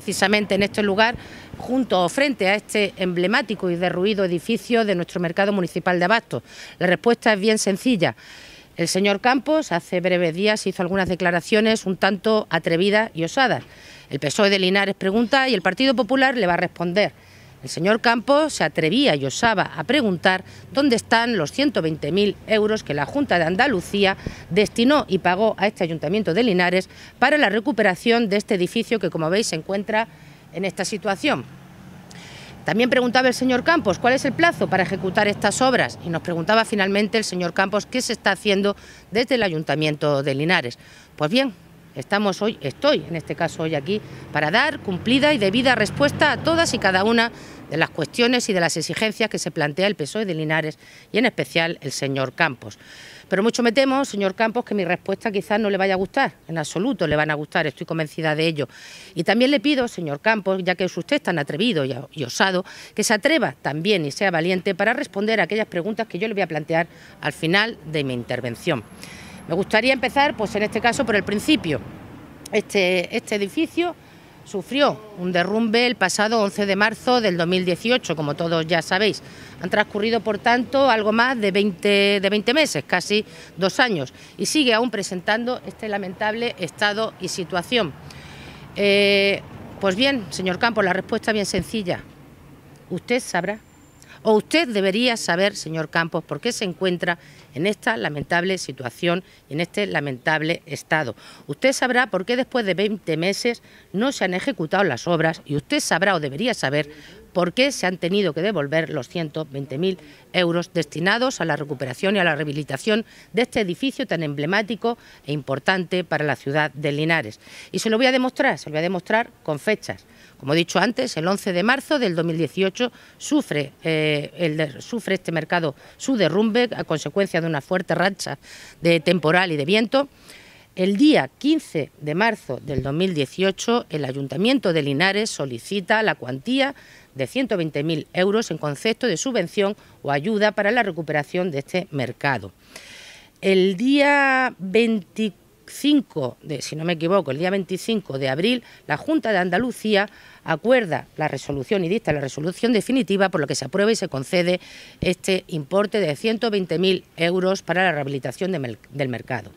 precisamente en este lugar, junto o frente a este emblemático y derruido edificio de nuestro mercado municipal de Abasto. La respuesta es bien sencilla. El señor Campos hace breves días hizo algunas declaraciones un tanto atrevidas y osadas. El PSOE de Linares pregunta y el Partido Popular le va a responder. El señor Campos se atrevía y osaba a preguntar dónde están los 120.000 euros que la Junta de Andalucía destinó y pagó a este ayuntamiento de Linares para la recuperación de este edificio que, como veis, se encuentra en esta situación. También preguntaba el señor Campos cuál es el plazo para ejecutar estas obras y nos preguntaba finalmente el señor Campos qué se está haciendo desde el Ayuntamiento de Linares. Pues bien, estamos hoy, estoy en este caso hoy aquí para dar cumplida y debida respuesta a todas y cada una de las cuestiones y de las exigencias que se plantea el PSOE de Linares y en especial el señor Campos. Pero mucho me temo, señor Campos, que mi respuesta quizás no le vaya a gustar, en absoluto le van a gustar, estoy convencida de ello. Y también le pido, señor Campos, ya que es usted tan atrevido y osado, que se atreva también y sea valiente para responder a aquellas preguntas que yo le voy a plantear al final de mi intervención. Me gustaría empezar, pues en este caso, por el principio. Este, este edificio sufrió un derrumbe el pasado 11 de marzo del 2018, como todos ya sabéis. Han transcurrido, por tanto, algo más de 20, de 20 meses, casi dos años, y sigue aún presentando este lamentable estado y situación. Eh, pues bien, señor Campos, la respuesta es bien sencilla. Usted sabrá. O usted debería saber, señor Campos, por qué se encuentra en esta lamentable situación y en este lamentable estado. Usted sabrá por qué después de 20 meses no se han ejecutado las obras y usted sabrá o debería saber por qué se han tenido que devolver los 120.000 euros destinados a la recuperación y a la rehabilitación de este edificio tan emblemático e importante para la ciudad de Linares. Y se lo voy a demostrar, se lo voy a demostrar con fechas. Como he dicho antes, el 11 de marzo del 2018 eh, sufre, este mercado su derrumbe a consecuencia de una fuerte racha de temporal y de viento. El día 15 de marzo del 2018, el Ayuntamiento de Linares solicita la cuantía de 120.000 euros en concepto de subvención o ayuda para la recuperación de este mercado. El día 24 5 de, si no me equivoco, el día 25 de abril, la Junta de Andalucía acuerda la resolución y dicta la resolución definitiva por lo que se aprueba y se concede este importe de 120.000 euros para la rehabilitación del mercado.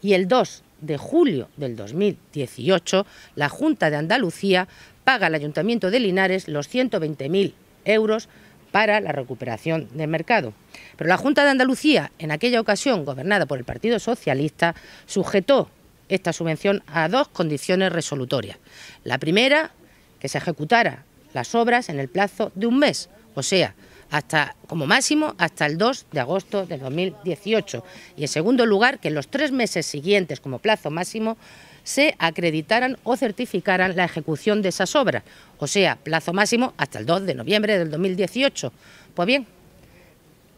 Y el 2 de julio del 2018, la Junta de Andalucía paga al Ayuntamiento de Linares los 120.000 euros para la recuperación del mercado. Pero la Junta de Andalucía, en aquella ocasión gobernada por el Partido Socialista, sujetó esta subvención a dos condiciones resolutorias. La primera, que se ejecutara las obras en el plazo de un mes, o sea, hasta, como máximo hasta el 2 de agosto del 2018. Y en segundo lugar, que en los tres meses siguientes, como plazo máximo, se acreditaran o certificaran la ejecución de esas obras, o sea, plazo máximo hasta el 2 de noviembre del 2018. Pues bien,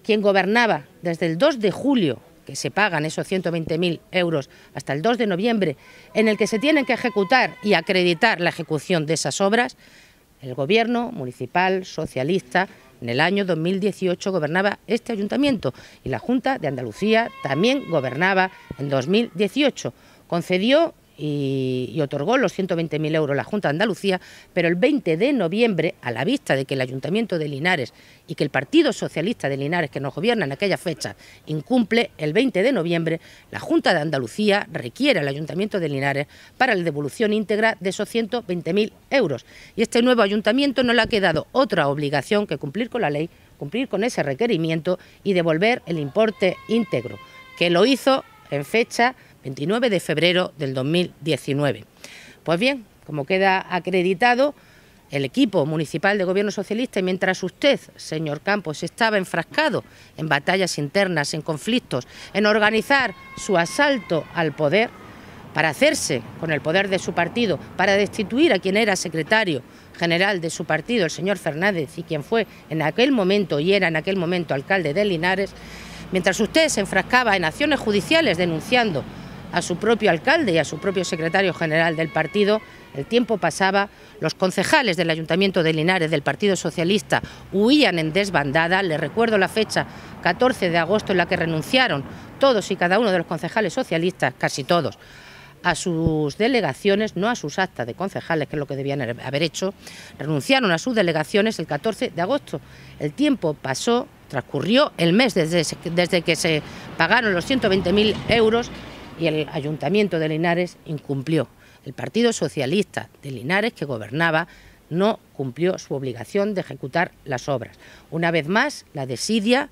quien gobernaba desde el 2 de julio, que se pagan esos 120.000 euros hasta el 2 de noviembre, en el que se tienen que ejecutar y acreditar la ejecución de esas obras, el gobierno municipal socialista en el año 2018 gobernaba este ayuntamiento y la Junta de Andalucía también gobernaba en 2018. Concedió y, otorgó los 120.000 euros la Junta de Andalucía, pero el 20 de noviembre, a la vista de que el Ayuntamiento de Linares y que el Partido Socialista de Linares, que nos gobierna en aquella fecha, incumple, el 20 de noviembre, la Junta de Andalucía requiere al Ayuntamiento de Linares para la devolución íntegra de esos 120.000 euros. Y este nuevo ayuntamiento no le ha quedado otra obligación que cumplir con la ley, cumplir con ese requerimiento y devolver el importe íntegro, que lo hizo en fecha 29 de febrero del 2019. Pues bien, como queda acreditado, el equipo municipal de gobierno socialista mientras usted, señor Campos, estaba enfrascado en batallas internas, en conflictos, en organizar su asalto al poder, para hacerse con el poder de su partido, para destituir a quien era secretario general de su partido, el señor Fernández, y quien fue en aquel momento y era en aquel momento alcalde de Linares, mientras usted se enfrascaba en acciones judiciales denunciando a su propio alcalde y a su propio secretario general del partido, el tiempo pasaba, los concejales del Ayuntamiento de Linares del Partido Socialista huían en desbandada, les recuerdo la fecha 14 de agosto en la que renunciaron todos y cada uno de los concejales socialistas, casi todos, a sus delegaciones, no a sus actas de concejales, que es lo que debían haber hecho, renunciaron a sus delegaciones el 14 de agosto. El tiempo pasó, transcurrió el mes desde, desde que se pagaron los 120.000 euros y el Ayuntamiento de Linares incumplió. El Partido Socialista de Linares, que gobernaba, no cumplió su obligación de ejecutar las obras. Una vez más, la desidia,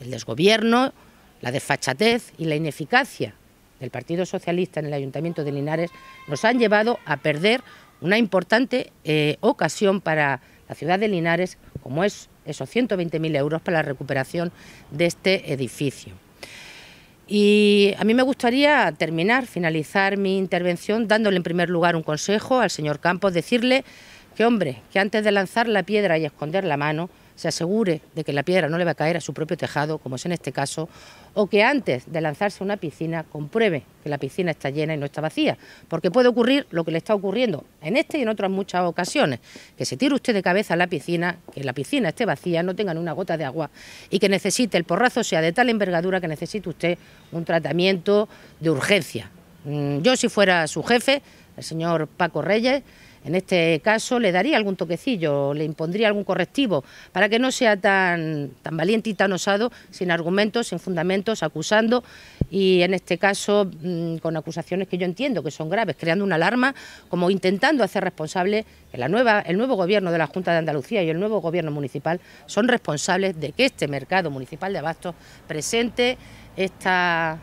el desgobierno, la desfachatez y la ineficacia del Partido Socialista en el Ayuntamiento de Linares nos han llevado a perder una importante eh, ocasión para la ciudad de Linares, como es esos 120.000 euros para la recuperación de este edificio. Y a mí me gustaría terminar, finalizar mi intervención dándole en primer lugar un consejo al señor Campos, decirle que, hombre, que antes de lanzar la piedra y esconder la mano, se asegure de que la piedra no le va a caer a su propio tejado, como es en este caso, o que antes de lanzarse a una piscina compruebe que la piscina está llena y no está vacía, porque puede ocurrir lo que le está ocurriendo en este y en otras muchas ocasiones, que se tire usted de cabeza a la piscina, que la piscina esté vacía, no tenga ni una gota de agua y que necesite, el porrazo sea de tal envergadura que necesite usted un tratamiento de urgencia. Mm, yo si fuera su jefe, el señor Paco Reyes, en este caso le daría algún toquecillo, le impondría algún correctivo para que no sea tan, valiente y tan osado, sin argumentos, sin fundamentos, acusando y en este caso mm, con acusaciones que yo entiendo que son graves, creando una alarma, como intentando hacer responsable que la nueva, el nuevo gobierno de la Junta de Andalucía y el nuevo gobierno municipal son responsables de que este mercado municipal de abastos presente esta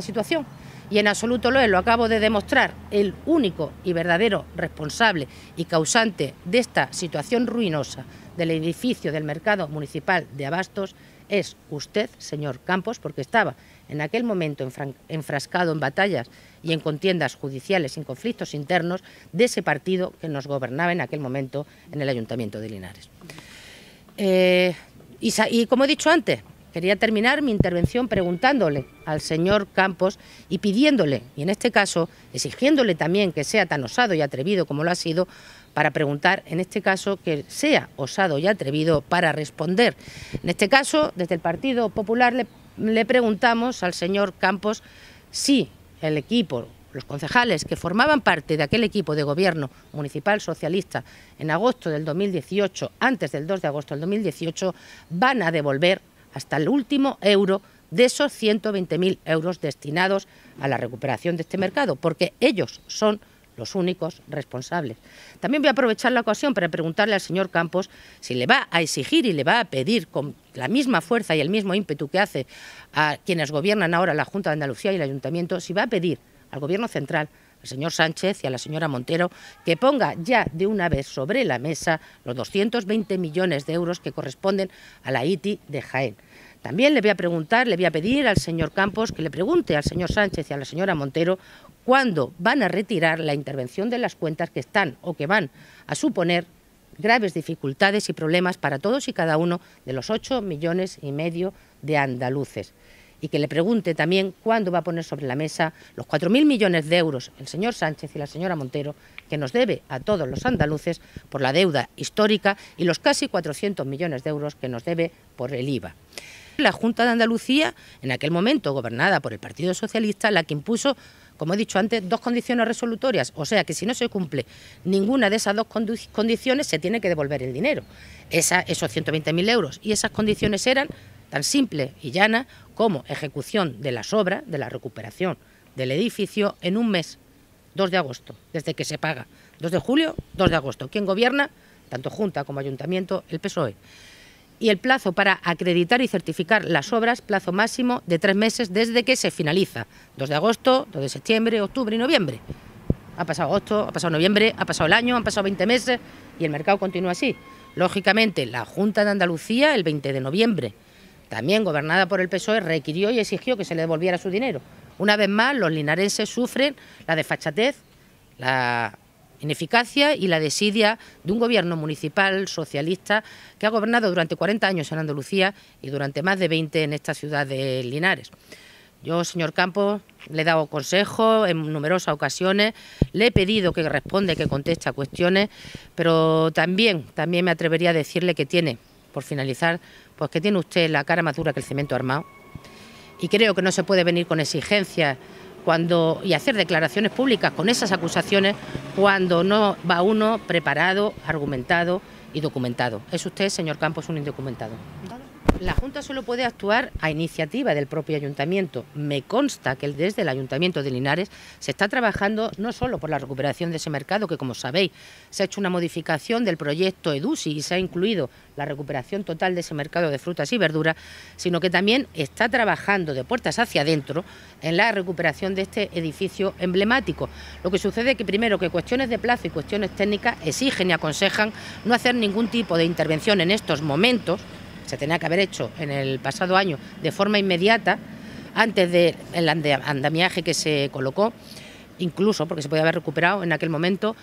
situación y en absoluto lo es, lo acabo de demostrar, el único y verdadero responsable y causante de esta situación ruinosa del edificio del mercado municipal de Abastos es usted, señor Campos, porque estaba en aquel momento enfrascado en batallas y en contiendas judiciales y en conflictos internos de ese partido que nos gobernaba en aquel momento en el Ayuntamiento de Linares. Eh, y como he dicho antes, Quería terminar mi intervención preguntándole al señor Campos y pidiéndole, y en este caso exigiéndole también que sea tan osado y atrevido como lo ha sido, para preguntar, en este caso, que sea osado y atrevido para responder. En este caso, desde el Partido Popular le, preguntamos al señor Campos si el equipo los concejales que formaban parte de aquel equipo de gobierno municipal socialista en agosto del 2018, antes del 2 de agosto del 2018, van a devolver hasta el último euro de esos 120.000 euros destinados a la recuperación de este mercado, porque ellos son los únicos responsables. También voy a aprovechar la ocasión para preguntarle al señor Campos si le va a exigir y le va a pedir con la misma fuerza y el mismo ímpetu que hace a quienes gobiernan ahora la Junta de Andalucía y el Ayuntamiento, si va a pedir al Gobierno Central al señor Sánchez y a la señora Montero que ponga ya de una vez sobre la mesa los 220 millones de euros que corresponden a la ITI de Jaén. También le voy a preguntar, le voy a pedir al señor Campos que le pregunte al señor Sánchez y a la señora Montero cuándo van a retirar la intervención de las cuentas que están o que van a suponer graves dificultades y problemas para todos y cada uno de los 8 millones y medio de andaluces y que le pregunte también cuándo va a poner sobre la mesa los 4.000 millones de euros el señor Sánchez y la señora Montero que nos debe a todos los andaluces por la deuda histórica y los casi 400 millones de euros que nos debe por el IVA. La Junta de Andalucía, en aquel momento gobernada por el Partido Socialista, la que impuso como he dicho antes, dos condiciones resolutorias. O sea que si no se cumple ninguna de esas dos condiciones, se tiene que devolver el dinero. Esa, esos 120.000 euros. Y esas condiciones eran tan simple y llana como ejecución de las obras de la recuperación del edificio en un mes, 2 de agosto, desde que se paga. 2 de julio, 2 de agosto. ¿Quién gobierna? Tanto Junta como Ayuntamiento, el PSOE. Y el plazo para acreditar y certificar las obras, plazo máximo de tres meses desde que se finaliza. 2 de agosto, 2 de septiembre, octubre y noviembre. Ha pasado agosto, ha pasado noviembre, ha pasado el año, han pasado 20 meses y el mercado continúa así. Lógicamente, la Junta de Andalucía, el 20 de noviembre también gobernada por el PSOE, requirió y exigió que se le devolviera su dinero. Una vez más, los linareses sufren la desfachatez, la ineficacia y la desidia de un gobierno municipal socialista que ha gobernado durante 40 años en Andalucía y durante más de 20 en esta ciudad de Linares. Yo, señor Campos, le he dado consejos en numerosas ocasiones, le he pedido que responda, que conteste a cuestiones, pero también, también me atrevería a decirle que tiene por finalizar, pues que tiene usted la cara madura dura que el cemento armado. Y creo que no se puede venir con exigencias cuando, y hacer declaraciones públicas con esas acusaciones cuando no va uno preparado, argumentado y documentado. Es usted, señor Campos, un indocumentado la Junta solo puede actuar a iniciativa del propio ayuntamiento. Me consta que desde el ayuntamiento de Linares se está trabajando no solo por la recuperación de ese mercado, que como sabéis se ha hecho una modificación del proyecto EDUSI y se ha incluido la recuperación total de ese mercado de frutas y verduras, sino que también está trabajando de puertas hacia adentro en la recuperación de este edificio emblemático. Lo que sucede es que primero que cuestiones de plazo y cuestiones técnicas exigen y aconsejan no hacer ningún tipo de intervención en estos momentos se tenía que haber hecho en el pasado año de forma inmediata, antes del andamiaje que se colocó, incluso porque se podía haber recuperado en aquel momento,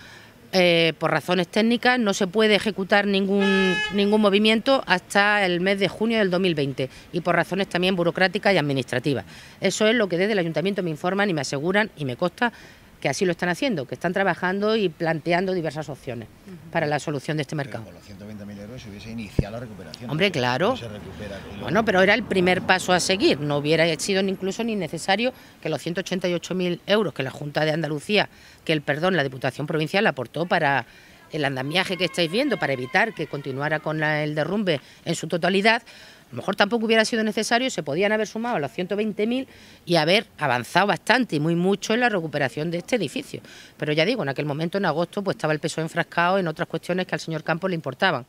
eh, por razones técnicas no se puede ejecutar ningún, ningún movimiento hasta el mes de junio del 2020 y por razones también burocráticas y administrativas. Eso es lo que desde el ayuntamiento me informan y me aseguran y me consta que así lo están haciendo, que están trabajando y planteando diversas opciones para la solución de este mercado. con los 120.000 euros se hubiese iniciado la recuperación. Hombre, claro. bueno, pero era el primer paso a seguir. No hubiera sido incluso ni necesario que los 188.000 euros que la Junta de Andalucía, que el perdón, la Diputación Provincial aportó para el andamiaje que estáis viendo para evitar que continuara con el derrumbe en su totalidad, a lo mejor tampoco hubiera sido necesario, se podían haber sumado a los 120.000 y haber avanzado bastante y muy mucho en la recuperación de este edificio. Pero ya digo, en aquel momento, en agosto, pues estaba el peso enfrascado en otras cuestiones que al señor Campos le importaban.